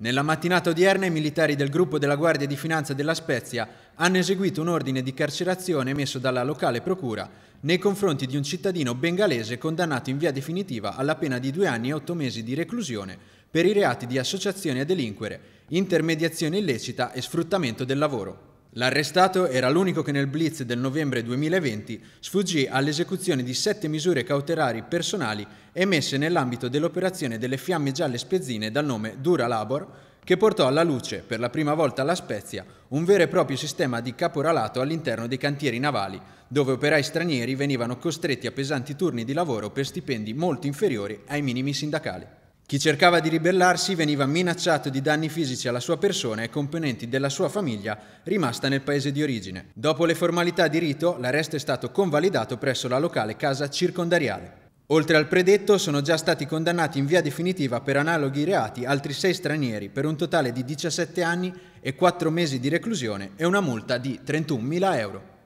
Nella mattinata odierna i militari del gruppo della Guardia di Finanza della Spezia hanno eseguito un ordine di carcerazione emesso dalla locale procura nei confronti di un cittadino bengalese condannato in via definitiva alla pena di due anni e otto mesi di reclusione per i reati di associazione a delinquere, intermediazione illecita e sfruttamento del lavoro. L'arrestato era l'unico che nel blitz del novembre 2020 sfuggì all'esecuzione di sette misure cautelari personali emesse nell'ambito dell'operazione delle fiamme gialle spezzine dal nome Dura Labor, che portò alla luce, per la prima volta alla Spezia, un vero e proprio sistema di caporalato all'interno dei cantieri navali, dove operai stranieri venivano costretti a pesanti turni di lavoro per stipendi molto inferiori ai minimi sindacali. Chi cercava di ribellarsi veniva minacciato di danni fisici alla sua persona e componenti della sua famiglia rimasta nel paese di origine. Dopo le formalità di rito, l'arresto è stato convalidato presso la locale casa circondariale. Oltre al predetto, sono già stati condannati in via definitiva per analoghi reati altri sei stranieri per un totale di 17 anni e 4 mesi di reclusione e una multa di 31.000 euro.